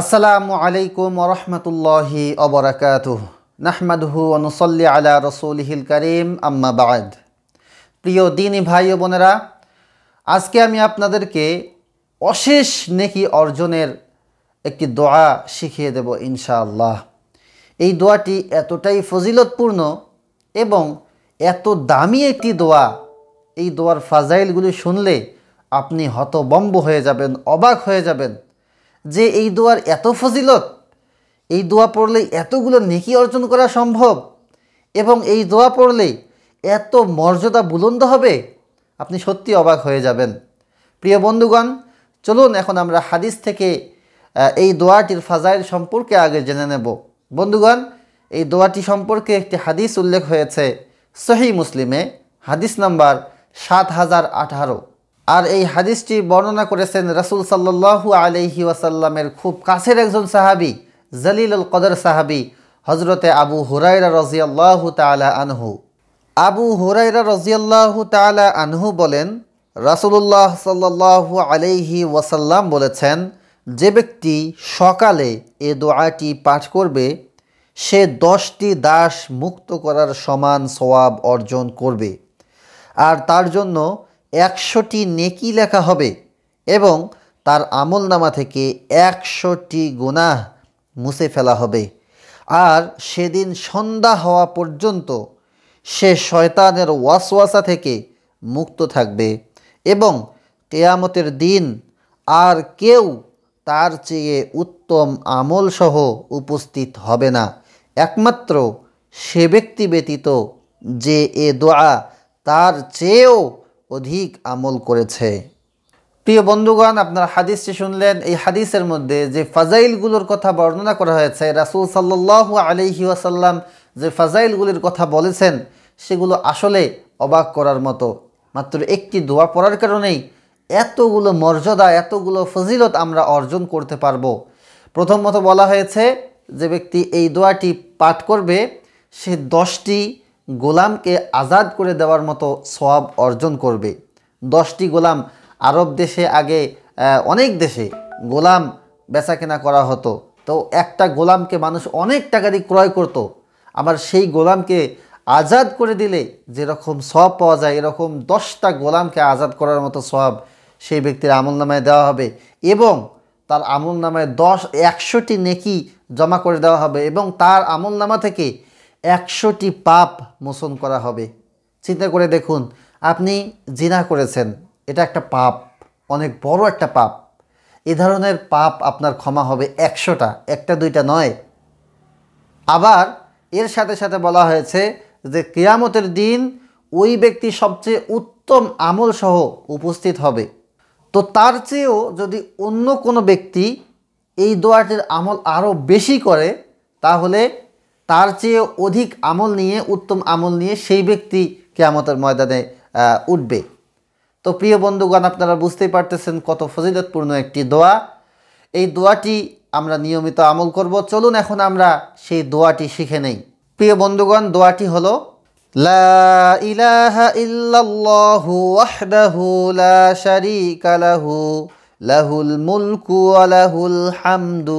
আসসালামু আলাইকুম রহমতুল্লাহি অবরাকাত নাহমাদহু অনুসল্লি আলা রসুলহিল করিম আম্মা বাদ প্রিয় দিনী ভাই ও বোনেরা আজকে আমি আপনাদেরকে অশেষ নেকি অর্জনের একটি দোয়া শিখিয়ে দেব ইনশাআল্লাহ এই দোয়াটি এতটাই ফজিলতপূর্ণ এবং এত দামি একটি দোয়া এই দোয়ার ফাজাইলগুলি শুনলে আপনি হতবম্ব হয়ে যাবেন অবাক হয়ে যাবেন যে এই দোয়ার এত ফজিলত এই দোয়া পড়লে এতগুলো নেকি অর্জন করা সম্ভব এবং এই দোয়া পড়লে এত মর্যাদা বুলন্দ হবে আপনি সত্যি অবাক হয়ে যাবেন প্রিয় বন্ধুগণ চলুন এখন আমরা হাদিস থেকে এই দোয়াটির ফাজাইল সম্পর্কে আগে জেনে নেব বন্ধুগণ এই দোয়াটি সম্পর্কে একটি হাদিস উল্লেখ হয়েছে সহি মুসলিমে হাদিস নাম্বার সাত হাজার আঠারো আর এই হাদিসটি বর্ণনা করেছেন রাসুল সাল্লাহু আলহি ওয়াসাল্লামের খুব কাছের একজন সাহাবি জলিল উল কদর সাহাবি হজরতে আবু হুরাইরা রজিয়াল্লাহু তালা আনহু আবু হুরাইরা রজিয়াল্লাহু তালা আনহু বলেন রাসুলুল্লাহ সাল্লাহু আলহি ওয়াসাল্লাম বলেছেন যে ব্যক্তি সকালে এ দোয়াটি পাঠ করবে সে দশটি দাস মুক্ত করার সমান সোয়াব অর্জন করবে আর তার জন্য একশোটি নেকি লেখা হবে এবং তার আমল নামা থেকে একশোটি গুনাহ মুছে ফেলা হবে আর সেদিন সন্ধ্যা হওয়া পর্যন্ত সে শয়তানের ওয়াসওয়াসা থেকে মুক্ত থাকবে এবং কেয়ামতের দিন আর কেউ তার চেয়ে উত্তম আমলসহ উপস্থিত হবে না একমাত্র সে ব্যক্তি ব্যতীত যে এ দোয়া তার চেয়েও অধিক আমল করেছে প্রিয় বন্ধুগণ আপনার হাদিসটি শুনলেন এই হাদিসের মধ্যে যে ফাজাইলগুলোর কথা বর্ণনা করা হয়েছে রাসুল সাল্লু আলহি আসাল্লাম যে ফাজাইলগুলির কথা বলেছেন সেগুলো আসলে অবাক করার মতো মাত্র একটি দোয়া পড়ার কারণেই এতগুলো মর্যাদা এতগুলো ফজিলত আমরা অর্জন করতে পারবো প্রথমত বলা হয়েছে যে ব্যক্তি এই দোয়াটি পাঠ করবে সে দশটি গোলামকে আজাদ করে দেওয়ার মতো সওয়াব অর্জন করবে দশটি গোলাম আরব দেশে আগে অনেক দেশে গোলাম বেচা কেনা করা হতো তো একটা গোলামকে মানুষ অনেক টাকা দিয়ে ক্রয় করত। আবার সেই গোলামকে আজাদ করে দিলে যেরকম সব পাওয়া যায় এরকম দশটা গোলামকে আজাদ করার মতো সব সেই ব্যক্তির আমল নামায় দেওয়া হবে এবং তার আমল নামায় দশ একশোটি নেকি জমা করে দেওয়া হবে এবং তার আমল নামা থেকে একশোটি পাপ মোচন করা হবে চিন্তা করে দেখুন আপনি জিনা করেছেন এটা একটা পাপ অনেক বড় একটা পাপ এ ধরনের পাপ আপনার ক্ষমা হবে একশোটা একটা দুইটা নয় আবার এর সাথে সাথে বলা হয়েছে যে কেয়ামতের দিন ওই ব্যক্তি সবচেয়ে উত্তম আমল সহ উপস্থিত হবে তো তার চেয়েও যদি অন্য কোনো ব্যক্তি এই দোয়াটির আমল আরও বেশি করে তাহলে তার চেয়ে অধিক আমল নিয়ে উত্তম আমল নিয়ে সেই ব্যক্তি কেয়ামতের ময়দানে উঠবে তো প্রিয় বন্ধুগণ আপনারা বুঝতেই পারতেছেন কত ফজিলতপূর্ণ একটি দোয়া এই দোয়াটি আমরা নিয়মিত আমল করব চলুন এখন আমরা সেই দোয়াটি শিখে নেই প্রিয় বন্ধুগণ দোয়াটি হলো লাহুল মুলকু আলাহুল হামদু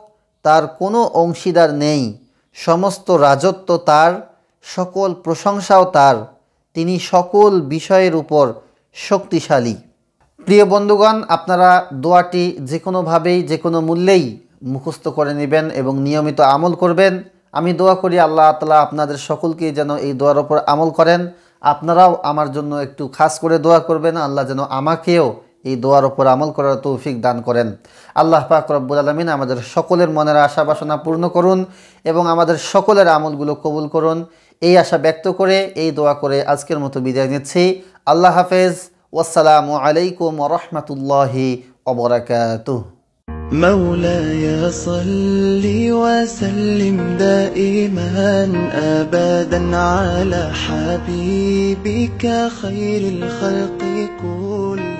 তার কোনো অংশীদার নেই সমস্ত রাজত্ব তার সকল প্রশংসাও তার তিনি সকল বিষয়ের উপর শক্তিশালী প্রিয় বন্ধুগণ আপনারা দোয়াটি যে কোনোভাবেই যে কোনো মূল্যেই মুখস্থ করে নেবেন এবং নিয়মিত আমল করবেন আমি দোয়া করি আল্লাহ তালা আপনাদের সকলকে যেন এই দোয়ার ওপর আমল করেন আপনারাও আমার জন্য একটু খাস করে দোয়া করবেন আল্লাহ যেন আমাকেও এই দোয়ার ওপর আমল করার তৌফিক দান করেন আল্লাহ পাক রব্বুল আলমিন আমাদের সকলের মনের আশা বাসনা পূর্ণ করুন এবং আমাদের সকলের আমলগুলো কবুল করুন এই আশা ব্যক্ত করে এই দোয়া করে আজকের মতো বিদায় নিচ্ছি আল্লাহ হাফেজ ওয়াসালামু আলাইকুম রহমতুল্লাহি অবরাকাত مولاي صل وسلم دائما ابدا على حبيبك خير الخلق كلهم